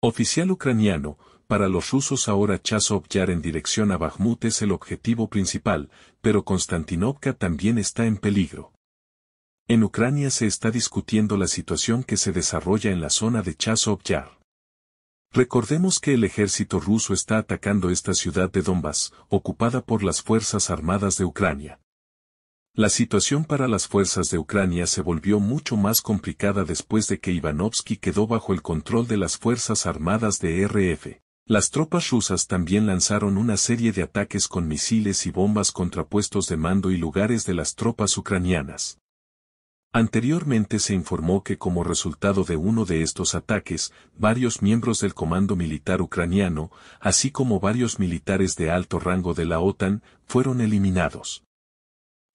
Oficial ucraniano, para los rusos ahora Chasov Yar en dirección a Bakhmut es el objetivo principal, pero Konstantinovka también está en peligro. En Ucrania se está discutiendo la situación que se desarrolla en la zona de Chasov Yar. Recordemos que el ejército ruso está atacando esta ciudad de Donbass, ocupada por las Fuerzas Armadas de Ucrania. La situación para las fuerzas de Ucrania se volvió mucho más complicada después de que Ivanovsky quedó bajo el control de las Fuerzas Armadas de RF. Las tropas rusas también lanzaron una serie de ataques con misiles y bombas contra puestos de mando y lugares de las tropas ucranianas. Anteriormente se informó que como resultado de uno de estos ataques, varios miembros del Comando Militar Ucraniano, así como varios militares de alto rango de la OTAN, fueron eliminados.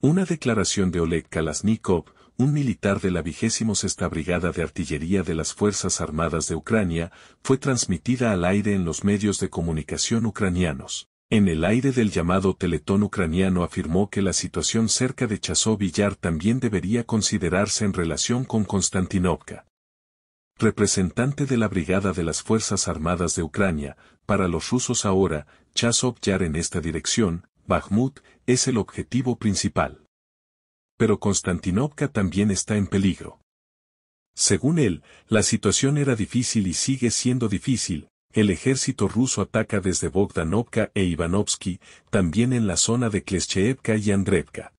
Una declaración de Oleg Kalashnikov, un militar de la vigésima Brigada de Artillería de las Fuerzas Armadas de Ucrania, fue transmitida al aire en los medios de comunicación ucranianos. En el aire del llamado Teletón ucraniano afirmó que la situación cerca de y Yar también debería considerarse en relación con Konstantinovka. Representante de la Brigada de las Fuerzas Armadas de Ucrania, para los rusos ahora, Chasov yar en esta dirección, Bakhmut es el objetivo principal. Pero Konstantinovka también está en peligro. Según él, la situación era difícil y sigue siendo difícil, el ejército ruso ataca desde Bogdanovka e Ivanovsky, también en la zona de Kleschevka y Andrevka.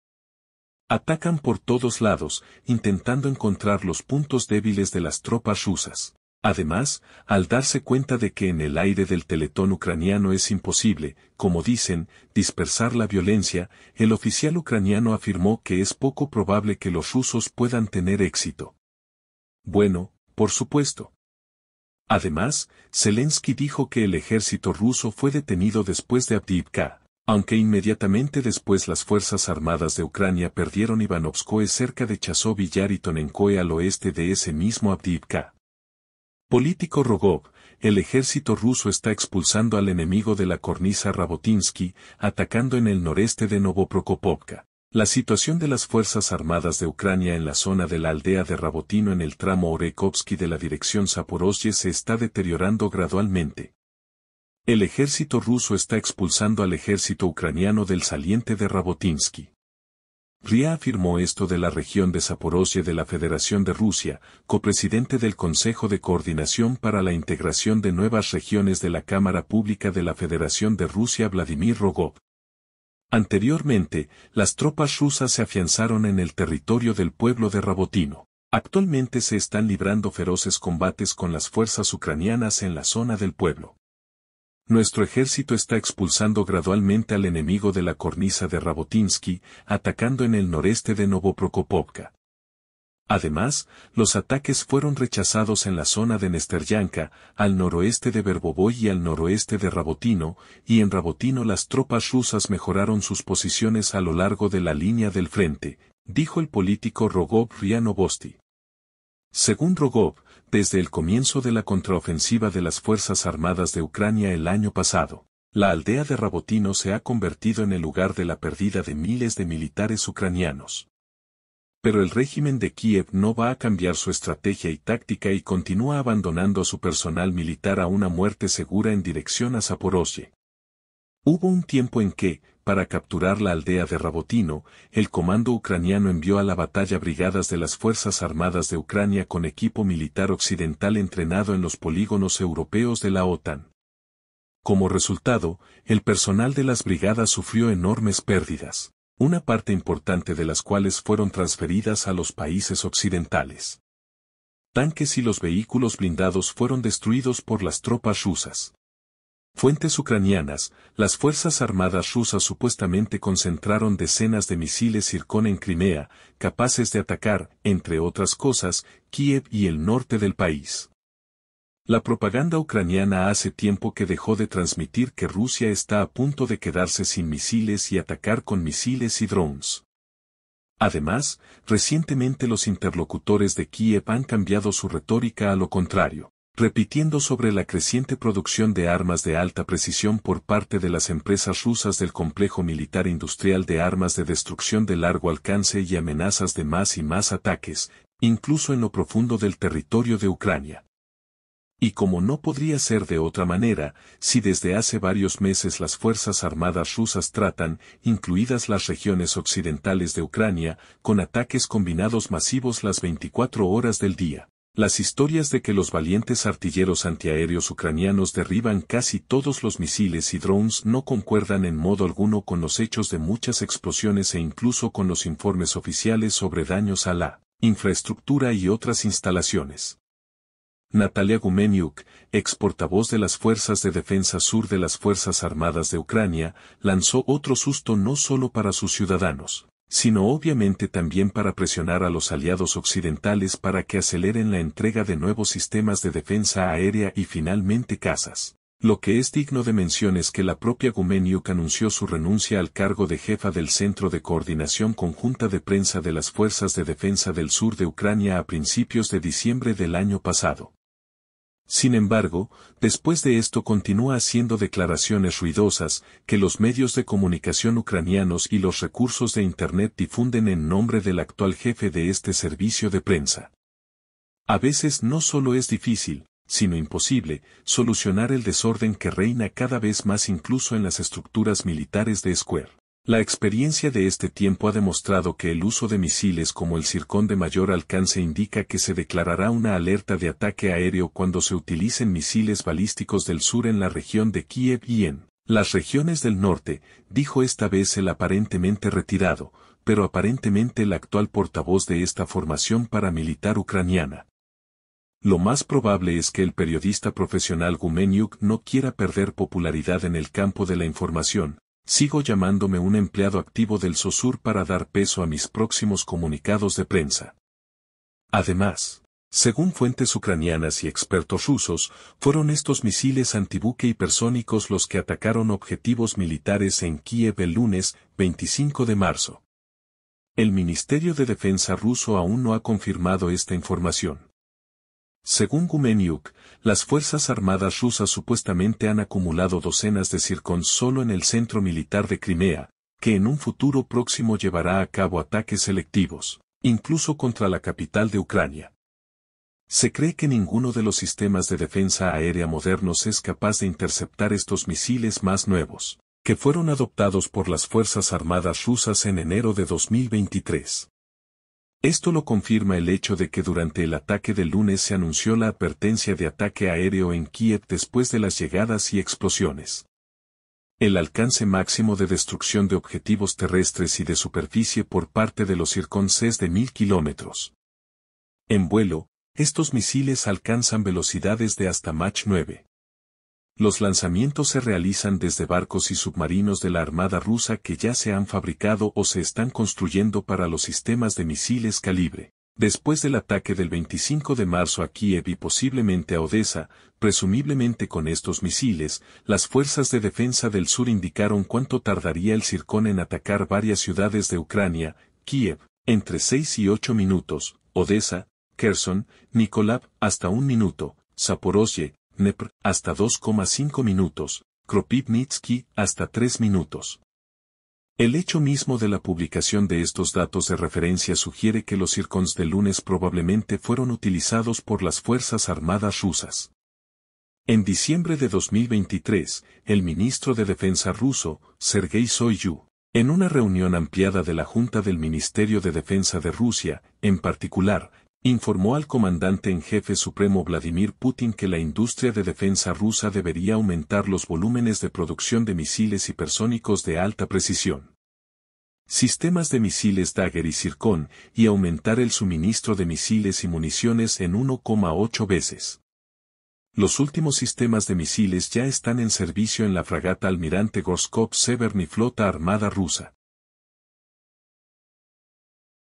Atacan por todos lados, intentando encontrar los puntos débiles de las tropas rusas. Además, al darse cuenta de que en el aire del teletón ucraniano es imposible, como dicen, dispersar la violencia, el oficial ucraniano afirmó que es poco probable que los rusos puedan tener éxito. Bueno, por supuesto. Además, Zelensky dijo que el ejército ruso fue detenido después de Abdiivka, aunque inmediatamente después las Fuerzas Armadas de Ucrania perdieron Ivanovskoe cerca de Chasov y tonenkoe al oeste de ese mismo Abdiivka. Político Rogov, el ejército ruso está expulsando al enemigo de la cornisa Rabotinsky, atacando en el noreste de Novoprokopovka. La situación de las Fuerzas Armadas de Ucrania en la zona de la aldea de Rabotino en el tramo Orekovsky de la dirección Zaporozhye se está deteriorando gradualmente. El ejército ruso está expulsando al ejército ucraniano del saliente de Rabotinsky. Ria afirmó esto de la región de Zaporosia de la Federación de Rusia, copresidente del Consejo de Coordinación para la Integración de Nuevas Regiones de la Cámara Pública de la Federación de Rusia Vladimir Rogov. Anteriormente, las tropas rusas se afianzaron en el territorio del pueblo de Rabotino. Actualmente se están librando feroces combates con las fuerzas ucranianas en la zona del pueblo. Nuestro ejército está expulsando gradualmente al enemigo de la cornisa de Rabotinsky, atacando en el noreste de Novoprokopovka. Además, los ataques fueron rechazados en la zona de Nesteryanka, al noroeste de Verbovoy y al noroeste de Rabotino, y en Rabotino las tropas rusas mejoraron sus posiciones a lo largo de la línea del frente, dijo el político Rogov Rianovosti. Según Rogov, desde el comienzo de la contraofensiva de las Fuerzas Armadas de Ucrania el año pasado. La aldea de Rabotino se ha convertido en el lugar de la pérdida de miles de militares ucranianos. Pero el régimen de Kiev no va a cambiar su estrategia y táctica y continúa abandonando a su personal militar a una muerte segura en dirección a Zaporozhye. Hubo un tiempo en que, para capturar la aldea de Rabotino, el comando ucraniano envió a la batalla brigadas de las Fuerzas Armadas de Ucrania con equipo militar occidental entrenado en los polígonos europeos de la OTAN. Como resultado, el personal de las brigadas sufrió enormes pérdidas, una parte importante de las cuales fueron transferidas a los países occidentales. Tanques y los vehículos blindados fueron destruidos por las tropas rusas. Fuentes ucranianas, las Fuerzas Armadas rusas supuestamente concentraron decenas de misiles Irkón en Crimea, capaces de atacar, entre otras cosas, Kiev y el norte del país. La propaganda ucraniana hace tiempo que dejó de transmitir que Rusia está a punto de quedarse sin misiles y atacar con misiles y drones. Además, recientemente los interlocutores de Kiev han cambiado su retórica a lo contrario repitiendo sobre la creciente producción de armas de alta precisión por parte de las empresas rusas del complejo militar industrial de armas de destrucción de largo alcance y amenazas de más y más ataques, incluso en lo profundo del territorio de Ucrania. Y como no podría ser de otra manera, si desde hace varios meses las Fuerzas Armadas rusas tratan, incluidas las regiones occidentales de Ucrania, con ataques combinados masivos las 24 horas del día. Las historias de que los valientes artilleros antiaéreos ucranianos derriban casi todos los misiles y drones no concuerdan en modo alguno con los hechos de muchas explosiones e incluso con los informes oficiales sobre daños a la infraestructura y otras instalaciones. Natalia Gumenyuk, ex portavoz de las Fuerzas de Defensa Sur de las Fuerzas Armadas de Ucrania, lanzó otro susto no solo para sus ciudadanos sino obviamente también para presionar a los aliados occidentales para que aceleren la entrega de nuevos sistemas de defensa aérea y finalmente casas. Lo que es digno de mención es que la propia Gumeniuk anunció su renuncia al cargo de jefa del Centro de Coordinación Conjunta de Prensa de las Fuerzas de Defensa del Sur de Ucrania a principios de diciembre del año pasado. Sin embargo, después de esto continúa haciendo declaraciones ruidosas que los medios de comunicación ucranianos y los recursos de Internet difunden en nombre del actual jefe de este servicio de prensa. A veces no solo es difícil, sino imposible, solucionar el desorden que reina cada vez más incluso en las estructuras militares de Square. La experiencia de este tiempo ha demostrado que el uso de misiles como el circón de mayor alcance indica que se declarará una alerta de ataque aéreo cuando se utilicen misiles balísticos del sur en la región de Kiev y en las regiones del norte, dijo esta vez el aparentemente retirado, pero aparentemente el actual portavoz de esta formación paramilitar ucraniana. Lo más probable es que el periodista profesional Gumenyuk no quiera perder popularidad en el campo de la información, Sigo llamándome un empleado activo del SOSUR para dar peso a mis próximos comunicados de prensa. Además, según fuentes ucranianas y expertos rusos, fueron estos misiles antibuque hipersónicos los que atacaron objetivos militares en Kiev el lunes 25 de marzo. El Ministerio de Defensa ruso aún no ha confirmado esta información. Según Gumenyuk, las Fuerzas Armadas rusas supuestamente han acumulado docenas de circón solo en el centro militar de Crimea, que en un futuro próximo llevará a cabo ataques selectivos, incluso contra la capital de Ucrania. Se cree que ninguno de los sistemas de defensa aérea modernos es capaz de interceptar estos misiles más nuevos, que fueron adoptados por las Fuerzas Armadas rusas en enero de 2023. Esto lo confirma el hecho de que durante el ataque del lunes se anunció la advertencia de ataque aéreo en Kiev después de las llegadas y explosiones. El alcance máximo de destrucción de objetivos terrestres y de superficie por parte de los Circons es de mil kilómetros. En vuelo, estos misiles alcanzan velocidades de hasta Mach 9. Los lanzamientos se realizan desde barcos y submarinos de la Armada rusa que ya se han fabricado o se están construyendo para los sistemas de misiles calibre. Después del ataque del 25 de marzo a Kiev y posiblemente a Odessa, presumiblemente con estos misiles, las fuerzas de defensa del sur indicaron cuánto tardaría el Circón en atacar varias ciudades de Ucrania, Kiev, entre 6 y 8 minutos, Odessa, Kherson, Nikoláv, hasta un minuto, Zaporozhye, hasta 2,5 minutos, Kropivnitsky, hasta 3 minutos. El hecho mismo de la publicación de estos datos de referencia sugiere que los circons del lunes probablemente fueron utilizados por las Fuerzas Armadas rusas. En diciembre de 2023, el ministro de Defensa ruso, Sergei Soyu, en una reunión ampliada de la Junta del Ministerio de Defensa de Rusia, en particular, informó al comandante en jefe supremo Vladimir Putin que la industria de defensa rusa debería aumentar los volúmenes de producción de misiles hipersónicos de alta precisión. Sistemas de misiles Dagger y Zircon, y aumentar el suministro de misiles y municiones en 1,8 veces. Los últimos sistemas de misiles ya están en servicio en la fragata almirante Gorskov Severny flota armada rusa.